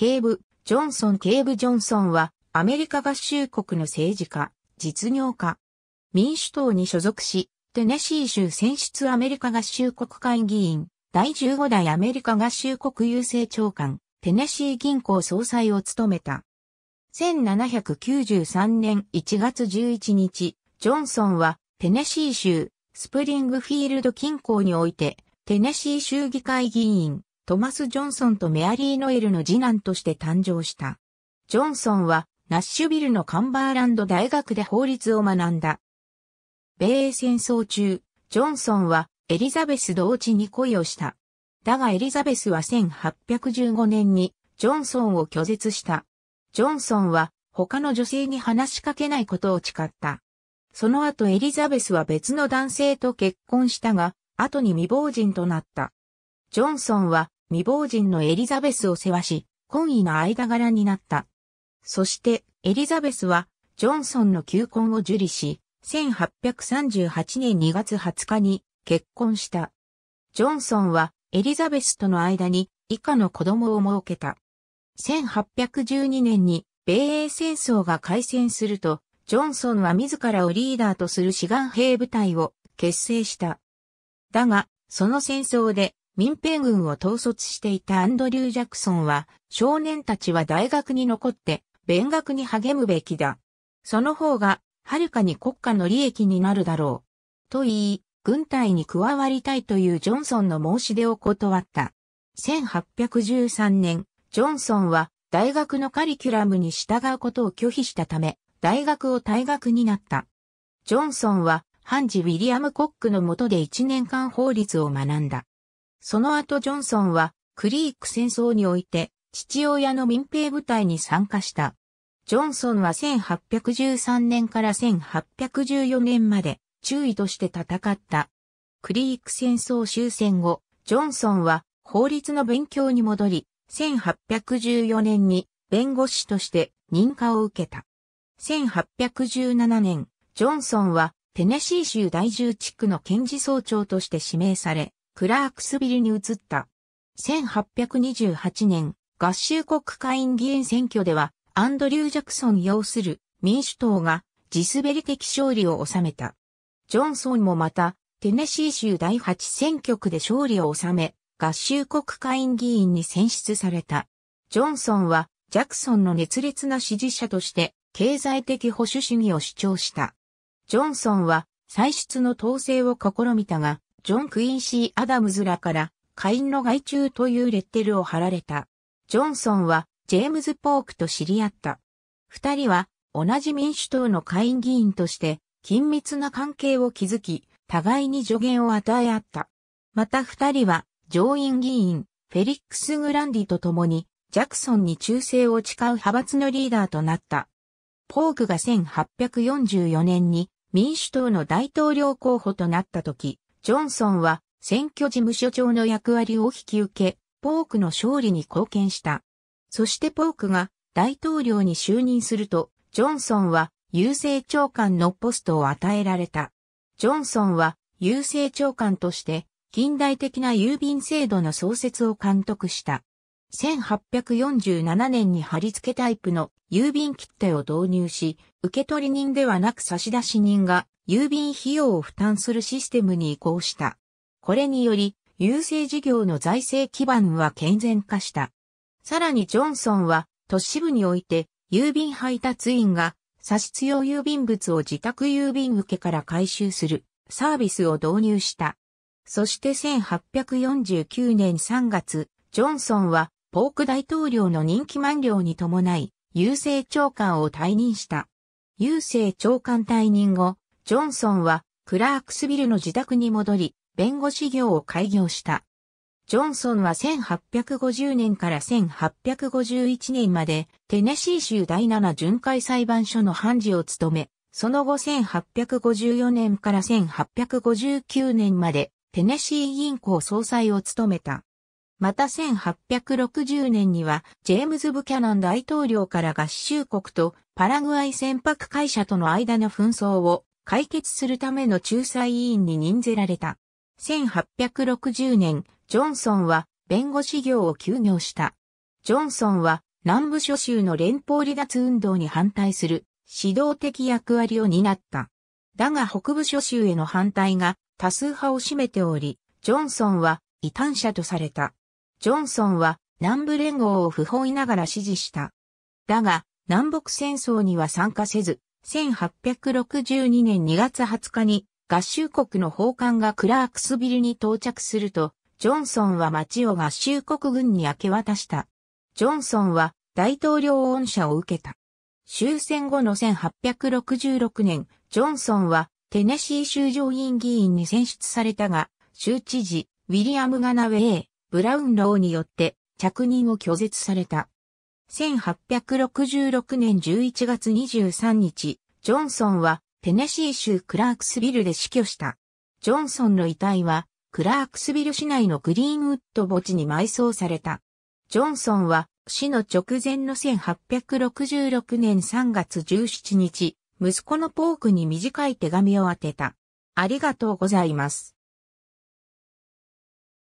警部、ジョンソン・警部ジョンソンは、アメリカ合衆国の政治家、実業家。民主党に所属し、テネシー州選出アメリカ合衆国会議員、第15代アメリカ合衆国郵政長官、テネシー銀行総裁を務めた。1793年1月11日、ジョンソンは、テネシー州、スプリングフィールド近郊において、テネシー州議会議員、トマス・ジョンソンとメアリー・ノエルの次男として誕生した。ジョンソンは、ナッシュビルのカンバーランド大学で法律を学んだ。米英戦争中、ジョンソンはエリザベス同地に恋をした。だがエリザベスは1815年にジョンソンを拒絶した。ジョンソンは他の女性に話しかけないことを誓った。その後エリザベスは別の男性と結婚したが、後に未亡人となった。ジョンソンは未亡人のエリザベスを世話し、婚姻の間柄になった。そして、エリザベスは、ジョンソンの求婚を受理し、1838年2月20日に結婚した。ジョンソンは、エリザベスとの間に以下の子供を設けた。1812年に米英戦争が開戦すると、ジョンソンは自らをリーダーとする志願兵部隊を結成した。だが、その戦争で民兵軍を統率していたアンドリュー・ジャクソンは、少年たちは大学に残って、勉学に励むべきだ。その方が、はるかに国家の利益になるだろう。と言い、軍隊に加わりたいというジョンソンの申し出を断った。1813年、ジョンソンは大学のカリキュラムに従うことを拒否したため、大学を退学になった。ジョンソンは、ハンジ・ウィリアム・コックの下で1年間法律を学んだ。その後ジョンソンはクリーク戦争において父親の民兵部隊に参加した。ジョンソンは1813年から1814年まで中尉として戦った。クリーク戦争終戦後、ジョンソンは法律の勉強に戻り、1814年に弁護士として認可を受けた。1817年、ジョンソンはテネシー州第10地区の検事総長として指名され、クラークスビルに移った。1828年、合衆国会議員選挙では、アンドリュー・ジャクソン擁する民主党が地滑り的勝利を収めた。ジョンソンもまた、テネシー州第8選挙区で勝利を収め、合衆国会議員に選出された。ジョンソンは、ジャクソンの熱烈な支持者として、経済的保守主義を主張した。ジョンソンは、歳出の統制を試みたが、ジョン・クインシー・アダムズらから、下院の外中というレッテルを貼られた。ジョンソンは、ジェームズ・ポークと知り合った。二人は、同じ民主党の下院議員として、緊密な関係を築き、互いに助言を与え合った。また二人は、上院議員、フェリックス・グランディと共に、ジャクソンに忠誠を誓う派閥のリーダーとなった。ポークが1844年に民主党の大統領候補となった時、ジョンソンは選挙事務所長の役割を引き受け、ポークの勝利に貢献した。そしてポークが大統領に就任すると、ジョンソンは郵政長官のポストを与えられた。ジョンソンは郵政長官として近代的な郵便制度の創設を監督した。1847年に貼り付けタイプの郵便切手を導入し、受取人ではなく差出人が郵便費用を負担するシステムに移行した。これにより、郵政事業の財政基盤は健全化した。さらにジョンソンは都市部において郵便配達員が差出用郵便物を自宅郵便受けから回収するサービスを導入した。そして1849年3月、ジョンソンはポーク大統領の任期満了に伴い、郵政長官を退任した。郵政長官退任後、ジョンソンはクラークスビルの自宅に戻り、弁護士業を開業した。ジョンソンは1850年から1851年までテネシー州第7巡回裁判所の判事を務め、その後1854年から1859年までテネシー銀行総裁を務めた。また1860年には、ジェームズ・ブキャナン大統領から合衆国とパラグアイ船舶会社との間の紛争を解決するための仲裁委員に任ぜられた。1860年、ジョンソンは弁護士業を休業した。ジョンソンは南部諸州の連邦離脱運動に反対する指導的役割を担った。だが北部諸州への反対が多数派を占めており、ジョンソンは異端者とされた。ジョンソンは南部連合を不本意ながら支持した。だが、南北戦争には参加せず、1862年2月20日に合衆国の奉還がクラークスビルに到着すると、ジョンソンは町を合衆国軍に明け渡した。ジョンソンは大統領恩赦を受けた。終戦後の1866年、ジョンソンはテネシー州上院議員に選出されたが、州知事、ウィリアム・ガナウェイ、ブラウンローによって着任を拒絶された。1866年11月23日、ジョンソンはテネシー州クラークスビルで死去した。ジョンソンの遺体はクラークスビル市内のグリーンウッド墓地に埋葬された。ジョンソンは死の直前の1866年3月17日、息子のポークに短い手紙を当てた。ありがとうございます。